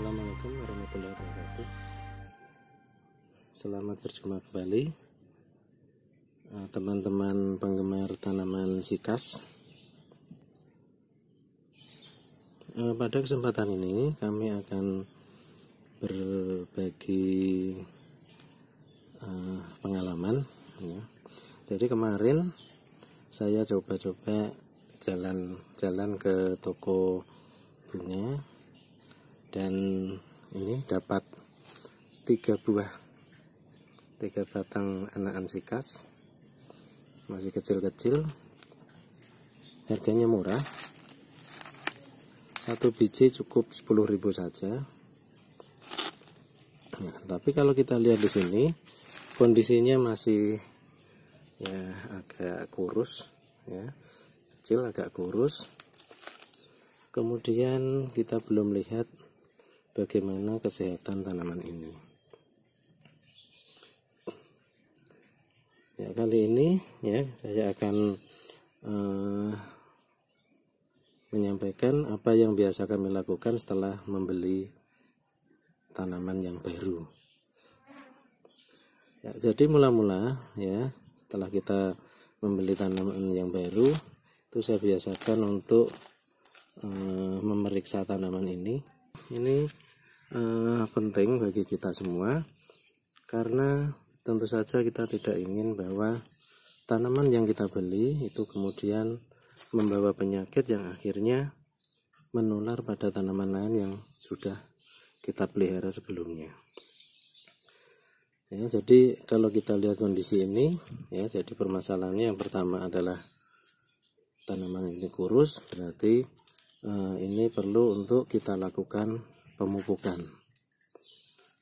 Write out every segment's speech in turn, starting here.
Assalamualaikum warahmatullahi wabarakatuh Selamat berjumpa kembali eh, Teman-teman penggemar tanaman sikas eh, Pada kesempatan ini kami akan berbagi eh, pengalaman ya. Jadi kemarin saya coba-coba jalan-jalan ke toko bunga dan ini dapat tiga buah tiga batang anak ansikas masih kecil-kecil harganya murah satu biji cukup 10.000 saja nah, tapi kalau kita lihat di sini kondisinya masih ya agak kurus ya kecil agak kurus kemudian kita belum lihat bagaimana kesehatan tanaman ini. Ya, kali ini ya saya akan uh, menyampaikan apa yang biasa kami lakukan setelah membeli tanaman yang baru. Ya, jadi mula-mula ya setelah kita membeli tanaman yang baru itu saya biasakan untuk e, memeriksa tanaman ini ini uh, penting bagi kita semua karena tentu saja kita tidak ingin bahwa tanaman yang kita beli itu kemudian membawa penyakit yang akhirnya menular pada tanaman lain yang sudah kita pelihara sebelumnya. Ya, jadi kalau kita lihat kondisi ini, ya jadi permasalahannya yang pertama adalah tanaman ini kurus berarti Eh, ini perlu untuk kita lakukan pemupukan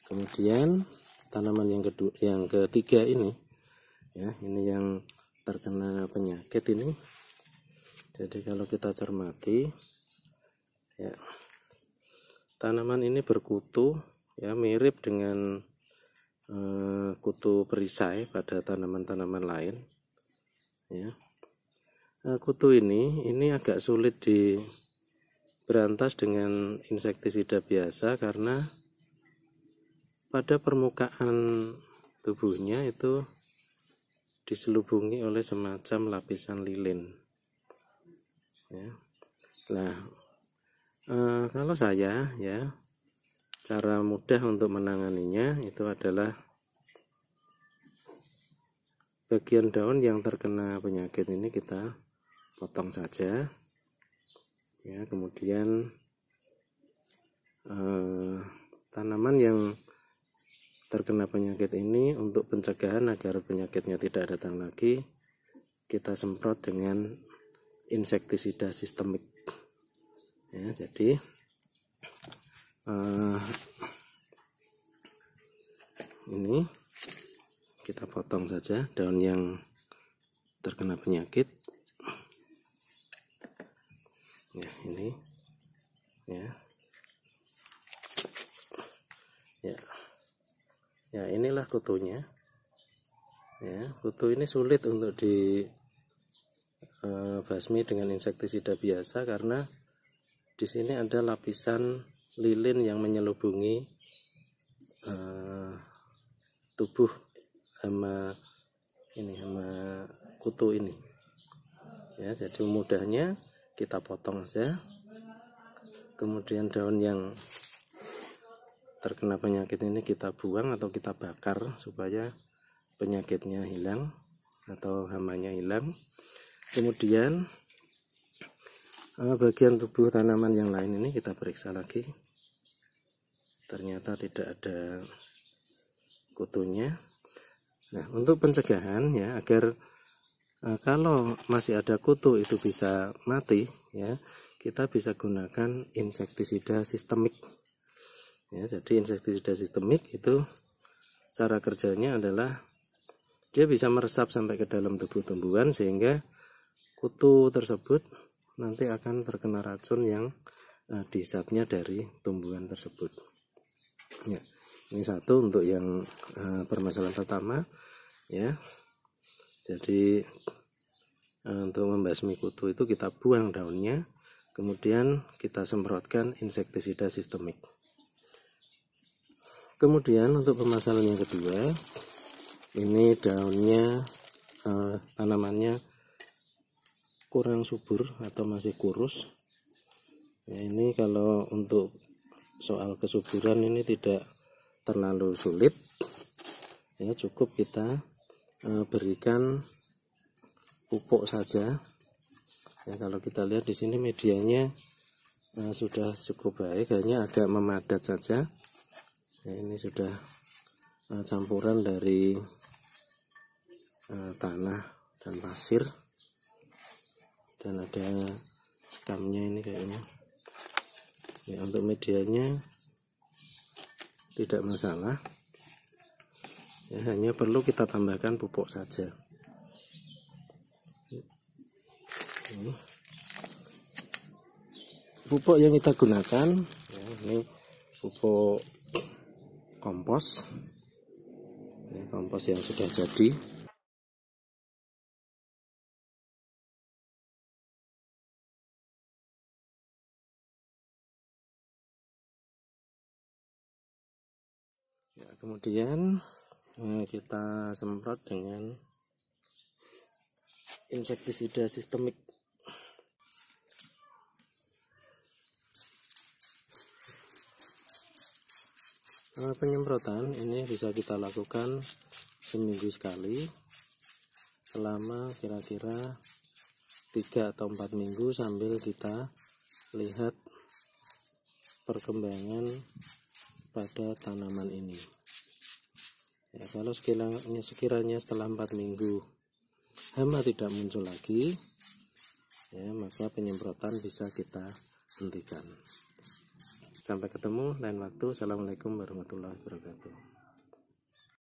kemudian tanaman yang kedua yang ketiga ini ya ini yang terkena penyakit ini jadi kalau kita cermati ya tanaman ini berkutu ya mirip dengan eh, kutu perisai pada tanaman-tanaman lain ya nah, kutu ini ini agak sulit di berantas dengan insektisida biasa karena pada permukaan tubuhnya itu diselubungi oleh semacam lapisan lilin. Ya. Nah, e, kalau saya ya cara mudah untuk menanganinya itu adalah bagian daun yang terkena penyakit ini kita potong saja ya kemudian eh, tanaman yang terkena penyakit ini untuk pencegahan agar penyakitnya tidak datang lagi kita semprot dengan insektisida sistemik ya jadi eh, ini kita potong saja daun yang terkena penyakit ya ya ya inilah kutunya ya kutu ini sulit untuk di e, basmi dengan insektisida biasa karena di sini ada lapisan lilin yang menyelubungi e, tubuh sama ini sama kutu ini ya jadi mudahnya kita potong saja kemudian daun yang terkena penyakit ini kita buang atau kita bakar supaya penyakitnya hilang atau hamanya hilang kemudian eh, bagian tubuh tanaman yang lain ini kita periksa lagi ternyata tidak ada kutunya nah untuk pencegahan ya agar eh, kalau masih ada kutu itu bisa mati ya kita bisa gunakan insektisida sistemik ya jadi insektisida sistemik itu cara kerjanya adalah dia bisa meresap sampai ke dalam tubuh tumbuhan sehingga kutu tersebut nanti akan terkena racun yang uh, eh, disapnya dari tumbuhan tersebut. Ya, ini satu untuk yang uh, permasalahan pertama, ya. Jadi eh, untuk membasmi kutu itu kita buang daunnya, Kemudian kita semprotkan insektisida sistemik. Kemudian untuk permasalahan yang kedua, ini daunnya eh, tanamannya kurang subur atau masih kurus. Ya, ini kalau untuk soal kesuburan ini tidak terlalu sulit. Ya cukup kita eh, berikan pupuk saja ya kalau kita lihat di sini medianya eh, sudah cukup baik hanya agak memadat saja ya, ini sudah eh, campuran dari eh, tanah dan pasir dan ada sekamnya ini kayaknya ya untuk medianya tidak masalah ya, hanya perlu kita tambahkan pupuk saja ini pupuk yang kita gunakan ya, ini pupuk kompos ya, kompos yang sudah jadi ya, kemudian eh, kita semprot dengan insektisida sistemik Eh, penyemprotan ini bisa kita lakukan seminggu sekali selama kira-kira 3 atau empat minggu sambil kita lihat perkembangan pada tanaman ini ya, kalau sekiranya, sekiranya setelah empat minggu hama tidak muncul lagi ya, maka penyemprotan bisa kita hentikan Sampai ketemu lain waktu. Assalamualaikum warahmatullahi wabarakatuh.